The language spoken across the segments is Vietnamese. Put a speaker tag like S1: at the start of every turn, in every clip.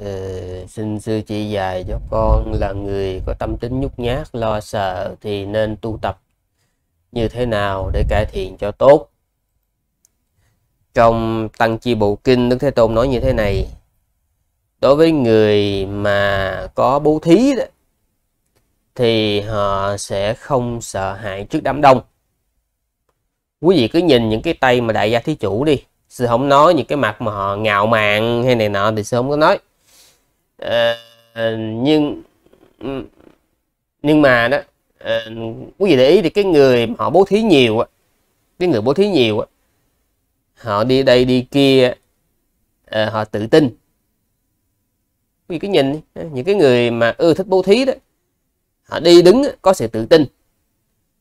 S1: Ừ, xin sư chỉ dạy cho con là người có tâm tính nhút nhát lo sợ thì nên tu tập như thế nào để cải thiện cho tốt trong tăng chi bộ kinh đức thế tôn nói như thế này đối với người mà có bố thí đó, thì họ sẽ không sợ hãi trước đám đông quý vị cứ nhìn những cái tay mà đại gia thí chủ đi sư không nói những cái mặt mà họ ngạo mạn hay này nọ thì sư không có nói Ờ, ờ, nhưng nhưng mà đó à, quý vị để ý thì cái người họ bố thí nhiều á cái người bố thí nhiều á họ đi đây đi kia à, họ tự tin vì cái nhìn những cái người mà ưa thích bố thí đó họ đi đứng có sự tự tin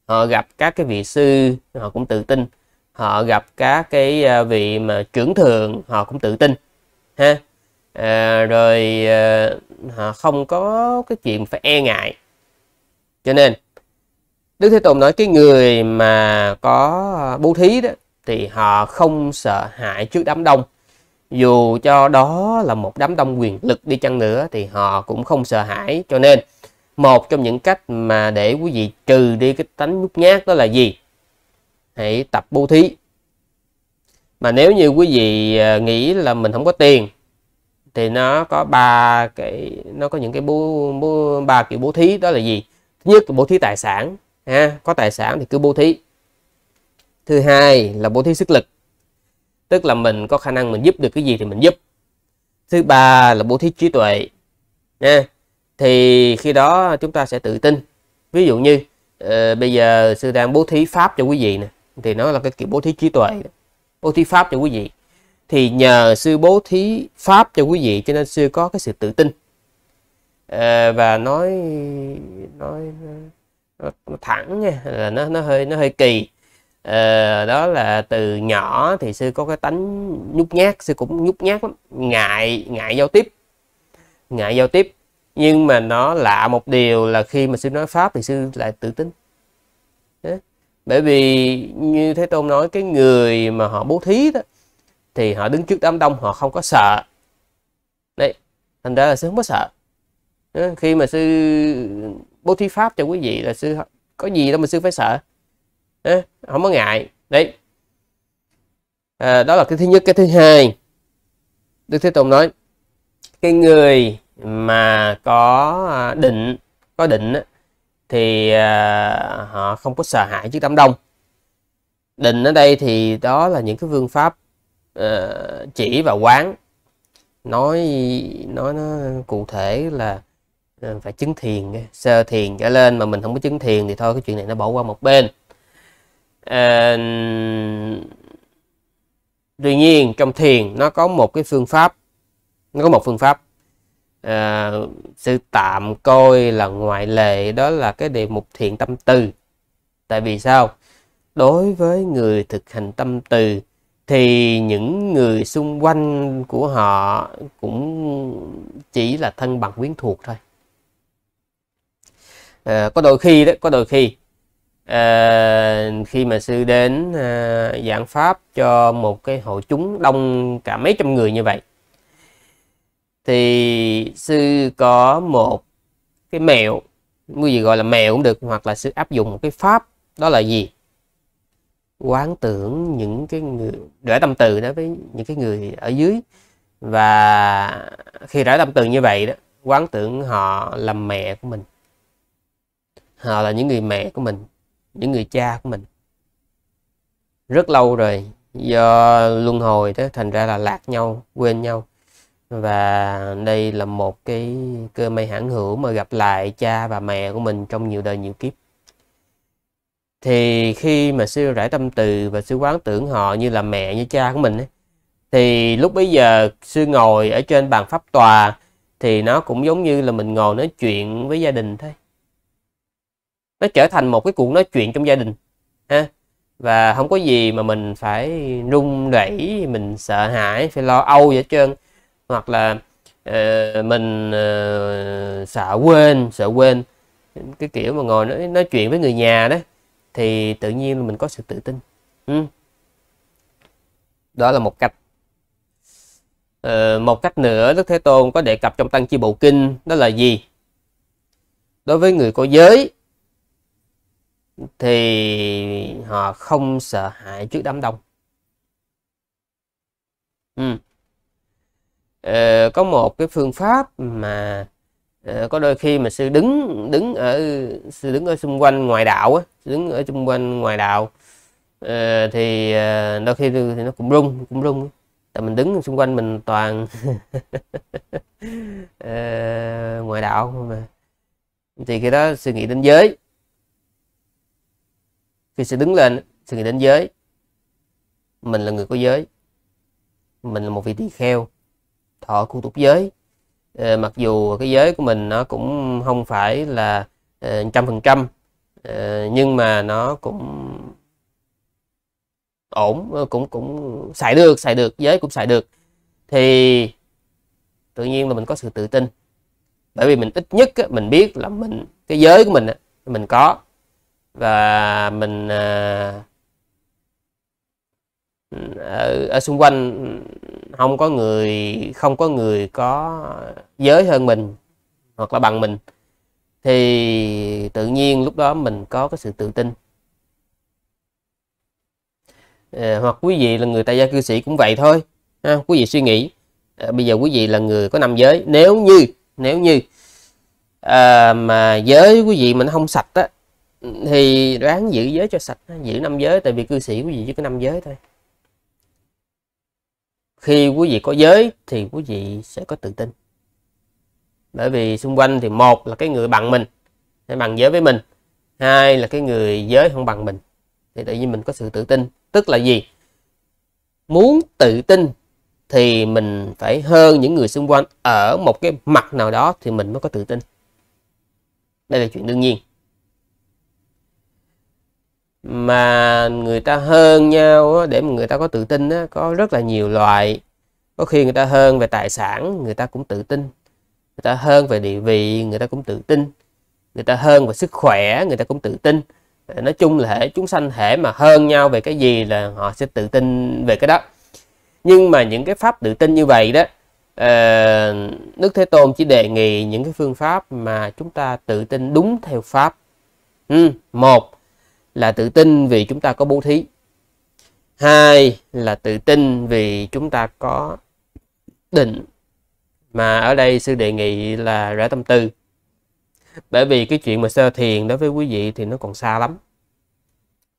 S1: họ gặp các cái vị sư họ cũng tự tin họ gặp các cái vị mà trưởng thượng họ cũng tự tin ha à, rồi à, họ không có cái chuyện phải e ngại cho nên Đức Thế Tùng nói cái người mà có bố thí đó thì họ không sợ hãi trước đám đông dù cho đó là một đám đông quyền lực đi chăng nữa thì họ cũng không sợ hãi cho nên một trong những cách mà để quý vị trừ đi cái tánh nhút nhát đó là gì hãy tập bố thí mà nếu như quý vị à, nghĩ là mình không có tiền thì nó có ba cái nó có những cái bố bố ba kiểu bố thí đó là gì thứ nhất là bố thí tài sản ha có tài sản thì cứ bố thí thứ hai là bố thí sức lực tức là mình có khả năng mình giúp được cái gì thì mình giúp thứ ba là bố thí trí tuệ nha thì khi đó chúng ta sẽ tự tin ví dụ như uh, bây giờ sư đang bố thí pháp cho quý vị nè thì nó là cái kiểu bố thí trí tuệ bố thí pháp cho quý vị thì nhờ sư bố thí pháp cho quý vị cho nên sư có cái sự tự tin à, và nói nói nó, nó thẳng nha là nó nó hơi nó hơi kỳ à, đó là từ nhỏ thì sư có cái tánh nhút nhát sư cũng nhút nhát lắm ngại ngại giao tiếp ngại giao tiếp nhưng mà nó lạ một điều là khi mà sư nói pháp thì sư lại tự tin bởi vì như thế tôn nói cái người mà họ bố thí đó thì họ đứng trước đám đông họ không có sợ đấy thành ra là sư không có sợ ờ, khi mà sư bố thí pháp cho quý vị là sư có gì đâu mà sư phải sợ ờ, không có ngại đấy à, đó là cái thứ nhất cái thứ hai đức thế tôn nói cái người mà có à, định có định thì à, họ không có sợ hãi trước đám đông định ở đây thì đó là những cái phương pháp Ờ, chỉ và quán nói nói nó cụ thể là ờ, phải chứng thiền sơ thiền trở lên mà mình không có chứng thiền thì thôi cái chuyện này nó bỏ qua một bên uh, tuy nhiên trong thiền nó có một cái phương pháp nó có một phương pháp à, sư tạm coi là ngoại lệ đó là cái đề mục thiện tâm từ tại vì sao đối với người thực hành tâm từ thì những người xung quanh của họ cũng chỉ là thân bằng quyến thuộc thôi à, có đôi khi đó có đôi khi à, khi mà sư đến à, giảng pháp cho một cái hội chúng đông cả mấy trăm người như vậy thì sư có một cái mẹo cái gì gọi là mẹo cũng được hoặc là sư áp dụng một cái pháp đó là gì quán tưởng những cái người rửa tâm từ đó với những cái người ở dưới và khi rửa tâm từ như vậy đó quán tưởng họ là mẹ của mình họ là những người mẹ của mình những người cha của mình rất lâu rồi do luân hồi đó thành ra là lạc nhau quên nhau và đây là một cái cơ may hãn hữu mà gặp lại cha và mẹ của mình trong nhiều đời nhiều kiếp thì khi mà siêu rải tâm từ và siêu quán tưởng họ như là mẹ như cha của mình ấy, thì lúc bấy giờ sư ngồi ở trên bàn pháp tòa thì nó cũng giống như là mình ngồi nói chuyện với gia đình thôi nó trở thành một cái cuộc nói chuyện trong gia đình ha và không có gì mà mình phải rung rẩy mình sợ hãi phải lo âu vậy hết trơn hoặc là uh, mình uh, sợ quên sợ quên cái kiểu mà ngồi nói nói chuyện với người nhà đó thì tự nhiên là mình có sự tự tin ừ. đó là một cách ờ, một cách nữa đức thế tôn có đề cập trong tăng chi bộ kinh đó là gì đối với người có giới thì họ không sợ hãi trước đám đông ừ. ờ, có một cái phương pháp mà Ờ, có đôi khi mà sư đứng đứng ở sư đứng ở xung quanh ngoài đạo á đứng ở xung quanh ngoài đạo ờ, thì ờ, đôi khi thì nó cũng rung cũng rung tại mình đứng xung quanh mình toàn ngoài đạo mà thì khi đó suy nghĩ đến giới khi sư đứng lên suy nghĩ đến giới mình là người có giới mình là một vị tỳ kheo thọ khu tục giới Ờ, mặc dù cái giới của mình nó cũng không phải là ờ, trăm phần trăm ờ, nhưng mà nó cũng ổn cũng cũng xài được xài được giới cũng xài được thì tự nhiên là mình có sự tự tin bởi vì mình ít nhất mình biết là mình cái giới của mình mình có và mình ở, ở xung quanh không có người không có người có giới hơn mình hoặc là bằng mình thì tự nhiên lúc đó mình có cái sự tự tin à, hoặc quý vị là người tại gia cư sĩ cũng vậy thôi ha, quý vị suy nghĩ à, bây giờ quý vị là người có năm giới nếu như nếu như à, mà giới quý vị mình không sạch á thì ráng giữ giới cho sạch giữ năm giới tại vì cư sĩ quý vị chỉ có năm giới thôi khi quý vị có giới thì quý vị sẽ có tự tin bởi vì xung quanh thì một là cái người bằng mình sẽ bằng giới với mình hai là cái người giới không bằng mình thì tự nhiên mình có sự tự tin tức là gì muốn tự tin thì mình phải hơn những người xung quanh ở một cái mặt nào đó thì mình mới có tự tin đây là chuyện đương nhiên mà người ta hơn nhau để mà người ta có tự tin có rất là nhiều loại có khi người ta hơn về tài sản người ta cũng tự tin người ta hơn về địa vị người ta cũng tự tin người ta hơn về sức khỏe người ta cũng tự tin ờ, nói chung là hệ chúng sanh hệ mà hơn nhau về cái gì là họ sẽ tự tin về cái đó nhưng mà những cái pháp tự tin như vậy đó ờ, Đức Thế Tôn chỉ đề nghị những cái phương pháp mà chúng ta tự tin đúng theo pháp ừ, một là tự tin vì chúng ta có bố thí hai là tự tin vì chúng ta có định mà ở đây sư đề nghị là rã tâm tư bởi vì cái chuyện mà sơ thiền đối với quý vị thì nó còn xa lắm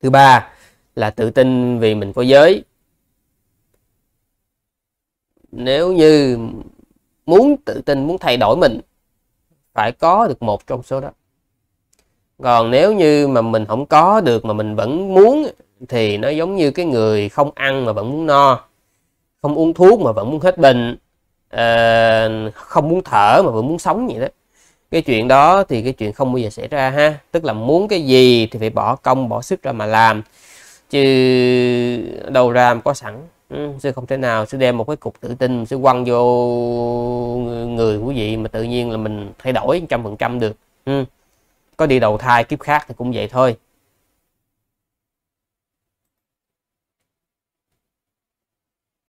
S1: thứ ba là tự tin vì mình có giới nếu như muốn tự tin muốn thay đổi mình phải có được một trong số đó còn nếu như mà mình không có được mà mình vẫn muốn thì nó giống như cái người không ăn mà vẫn muốn no không uống thuốc mà vẫn muốn hết bệnh ờ, không muốn thở mà vẫn muốn sống vậy đó cái chuyện đó thì cái chuyện không bao giờ xảy ra ha tức là muốn cái gì thì phải bỏ công bỏ sức ra mà làm chứ đầu ra mà có sẵn ừ, sẽ không thể nào sẽ đem một cái cục tự tin sẽ quăng vô người của vị mà tự nhiên là mình thay đổi trăm phần trăm được ừ có đi đầu thai kiếp khác thì cũng vậy thôi